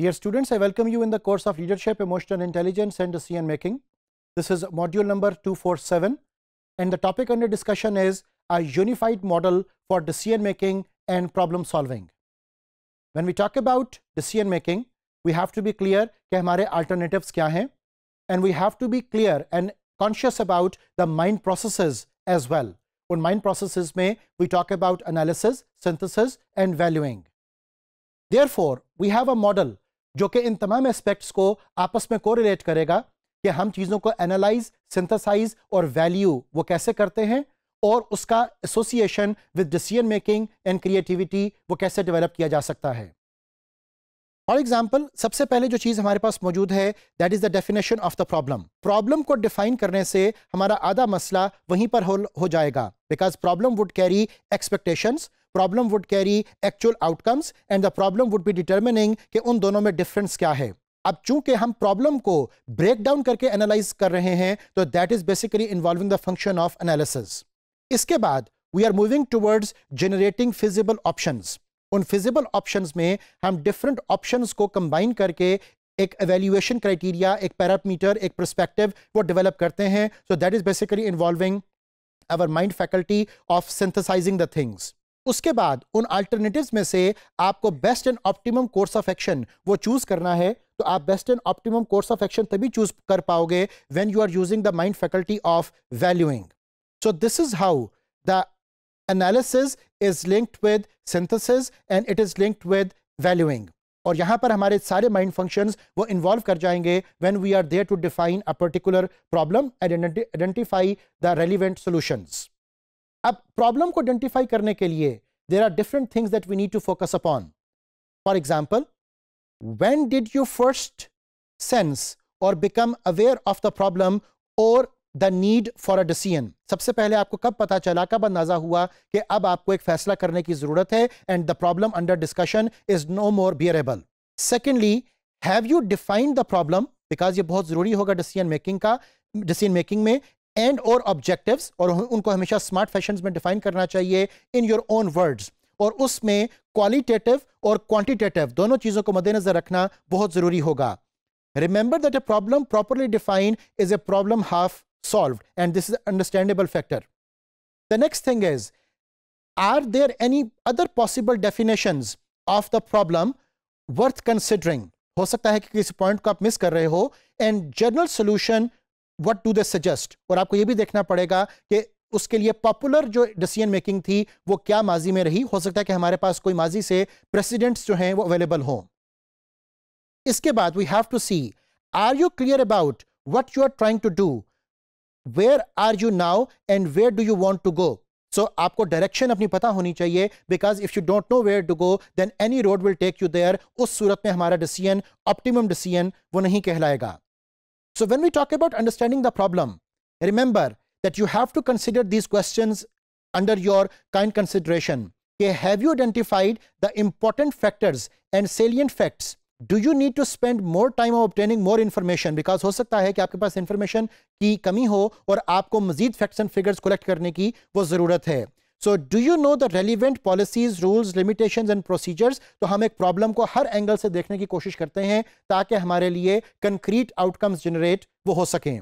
Dear students, I welcome you in the course of Leadership, Emotional Intelligence and Decision Making. This is module number 247 and the topic under discussion is a unified model for decision making and problem solving. When we talk about decision making, we have to be clear कि our alternatives are, and we have to be clear and conscious about the mind processes as well. उन mind processes में we talk about analysis, synthesis and valuing. Therefore, we have a model जो कि इन तमाम aspects को आपस में correlate करेगा कि हम चीज़ों को एनालाइज सिंथेसाइज और वैल्यू वो कैसे करते हैं और उसका association with decision making and creativity वो कैसे डेवलप किया जा सकता है फॉर एग्जाम्पल सबसे पहले जो चीज़ हमारे पास मौजूद है that is the definition of the problem problem को डिफाइन करने से हमारा आधा मसला वहीं पर हो, हो जाएगा because problem would carry expectations problem would carry actual outcomes and the problem would be determining कि उन दोनों में डिफरेंस क्या है अब चूंकि हम प्रॉब्लम को ब्रेक डाउन करके एनालाइज कर रहे हैं तो that is basically involving the function of analysis इसके बाद we are moving towards generating feasible option उन फिजिबल ऑप्शन में हम डिफरेंट ऑप्शन को कंबाइन करके एक एवेल्यूएशन क्राइटेरिया एक पैरामीटर एक प्रस्पेक्टिव वो डेवलप करते हैं so that is basically involving our mind faculty of synthesizing the things उसके बाद उन अल्टरनेटिव्स में से आपको best and optimum course of action वो चूज करना है तो आप best and optimum course of action तभी चूज कर पाओगे when you are using the mind faculty of valuing so this is how the analysis is linked with synthesis and it is linked with valuing और यहां पर हमारे सारे mind function वो involve कर जाएंगे when we are there to define a particular problem and identify the relevant solution अब problem को आइडेंटिफाई करने के लिए there are different things that we need to focus upon for example when did you first sense और become aware of the problem और the need for a decision सबसे पहले आपको कब पता चला कब अंदाजा हुआ कि अब आपको एक फैसला करने की जरूरत है and the problem under discussion is no more bearable secondly have you defined the problem because ये बहुत जरूरी होगा डिसीजन मेकिंग का डिसीजन मेकिंग में एंड और ऑब्जेक्टिव्स और उनको हमेशा स्मार्ट फैशन में डिफाइन करना चाहिए इन योर ओन वर्ड्स और उसमें क्वालिटेटिव और क्वांटिटेटिव दोनों चीज़ों को मद्देनजर रखना बहुत ज़रूरी होगा remember that a problem properly defined is a problem half solve and this is understandable factor the next thing is are there any other possible definition of the problem worth considering हो सकता है कि किसी point को आप miss कर रहे हो and general solution what do they suggest और आपको यह भी देखना पड़ेगा कि उसके लिए पॉपुलर जो डिसीजन मेकिंग थी वो क्या माजी में रही हो सकता है कि हमारे पास कोई माजी से प्रेसिडेंट्स जो हैं वो अवेलेबल हों इसके बाद we have to see are you clear about what you are trying to do where are you now and where do you want to go so आपको डायरेक्शन अपनी पता होनी चाहिए because if you don't know where to go then any road will take you there उस सूरत में हमारा decision optimum decision वो नहीं कहलाएगा So when we talk about understanding the problem, remember that you have to consider these questions under your kind consideration. Okay, have you identified the important factors and salient facts? Do you need to spend more time obtaining more information? Because हो सकता है कि आपके पास information की कमी हो और आपको मजीद facts and figures collect करने की वो ज़रूरत है so do you know the relevant policies rules limitation and procedures तो हम एक प्रॉब्लम को हर एंगल से देखने की कोशिश करते हैं ताकि हमारे लिए कंक्रीट आउटकम्स जनरेट वो हो सकें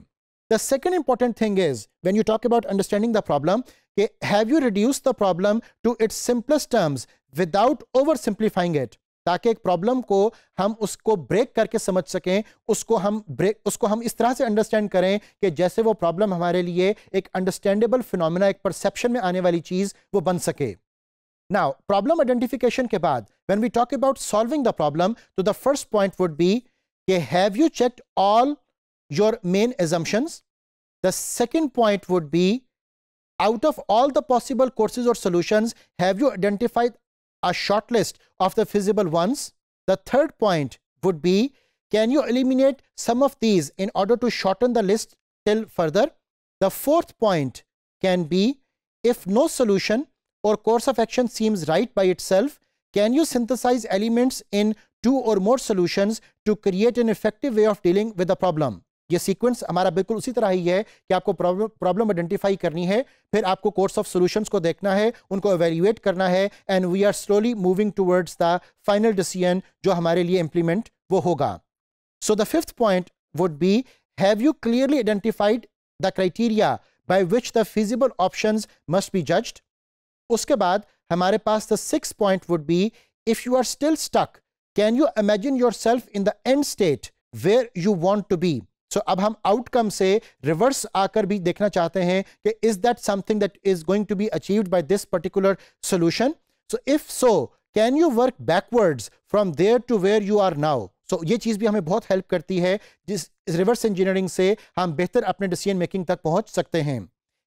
the second important thing is when you talk about understanding the problem have you reduce the problem to its simplest terms without over simplifying it ताकि एक प्रॉब्लम को हम उसको ब्रेक करके समझ सकें उसको हम ब्रेक उसको हम इस तरह से अंडरस्टैंड करें कि जैसे वो प्रॉब्लम हमारे लिए एक अंडरस्टैंडेबल फिनोमिना एक परसेप्शन में आने वाली चीज़ वो बन सके नाउ प्रॉब्लम आइडेंटिफिकेशन के बाद when we talk about solving the problem तो the first point would be कि have you check all your main assumptions the second point would be out of all the possible courses or solutions have you identified a short list of the feasible ones. The third point would be, can you eliminate some of these in order to shorten the list till further? The fourth point can be, if no solution or course of action seems right by itself, can you synthesize elements in two or more solutions to create an effective way of dealing with the problem? ये sequence हमारा बिल्कुल उसी तरह ही है कि आपको problem identify करनी है फिर आपको कोर्स ऑफ सॉल्यूशंस को देखना है उनको एवेल्यूएट करना है and we are slowly moving towards the final decision जो हमारे लिए इम्प्लीमेंट वो होगा so the fifth point would be have you clearly identified the criteria by which the feasible option must be judged उसके बाद हमारे पास the six point would be if you are still stuck can you imagine your self in the end state where you want to be so अब हम outcome से reverse आकर भी देखना चाहते हैं कि is that something that is going to be achieved by this particular solution so if so can you work backwards from there to where you are now so ये चीज़ भी हमें बहुत हेल्प करती है जिस रिवर्स इंजीनियरिंग से हम बेहतर अपने डिसीजन मेकिंग तक पहुंच सकते हैं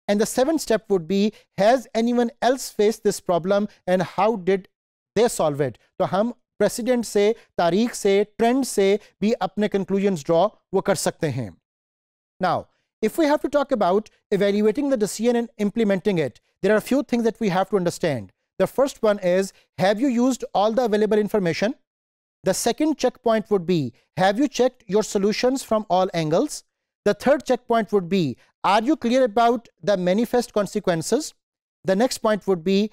and the seven step would be has any else face this problem and how did they solve it तो हम प्रेसिडेंट say, तारीख say ट्रेंड से भी अपने conclusions. Draw. वो कर सकते हैं now if we have to talk about evaluating the decision and implementing it, there are a few things that we have to understand. The first one is, have you used all the available information? The second checkpoint would be, have you checked your solutions from all angles? The third checkpoint would be, are you clear about the manifest consequences? The next point would be,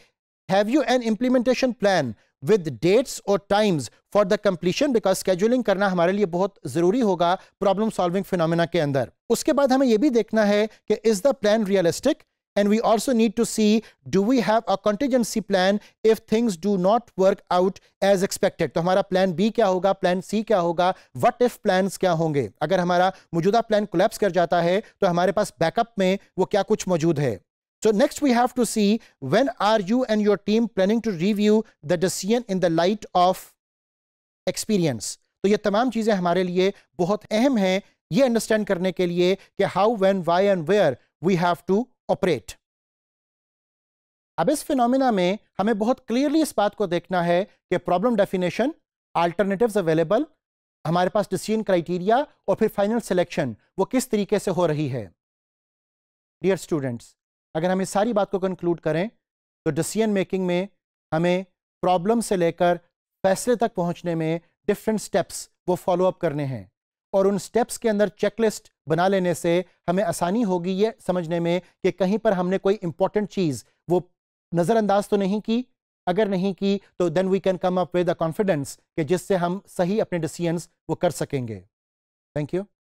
have you an implementation plan with dates और times for the completion because scheduling करना हमारे लिए बहुत ज़रूरी होगा problem solving phenomena के अंदर उसके बाद हमें यह भी देखना है कि is the plan realistic and we also need to see do we have a contingency plan if things do not work out as expected तो हमारा प्लान बी क्या होगा प्लान सी क्या होगा वट इफ प्लान क्या होंगे अगर हमारा मौजूदा प्लान कोलेप्स कर जाता है तो हमारे पास बैकअप में वो क्या कुछ मौजूद है So next we have to see when are you and your team planning to review the decision in the light of experience. तो ये तमाम चीज़ें हमारे लिए बहुत अहम हैं ये अंडरस्टैंड करने के लिए कि how when why and where we have to operate अब इस फिनोमिना में हमें बहुत क्लियरली इस बात को देखना है कि प्रॉब्लम डेफिनेशन अल्टरनेटिव्स अवेलेबल हमारे पास डिसीजन क्राइटेरिया और फिर फाइनल सिलेक्शन वो किस तरीके से हो रही है डियर स्टूडेंट्स अगर हम इस सारी बात को कंक्लूड करें तो डिसीजन मेकिंग में हमें प्रॉब्लम से लेकर फैसले तक पहुंचने में डिफरेंट स्टेप्स वो फॉलो अप करने हैं और उन स्टेप्स के अंदर चेकलिस्ट बना लेने से हमें आसानी होगी ये समझने में कि कहीं पर हमने कोई इंपॉर्टेंट चीज़ वो नज़रअंदाज तो नहीं की अगर नहीं की तो then we can come up with a confidence कि जिससे हम सही अपने डिसीजंस वो कर सकेंगे थैंक यू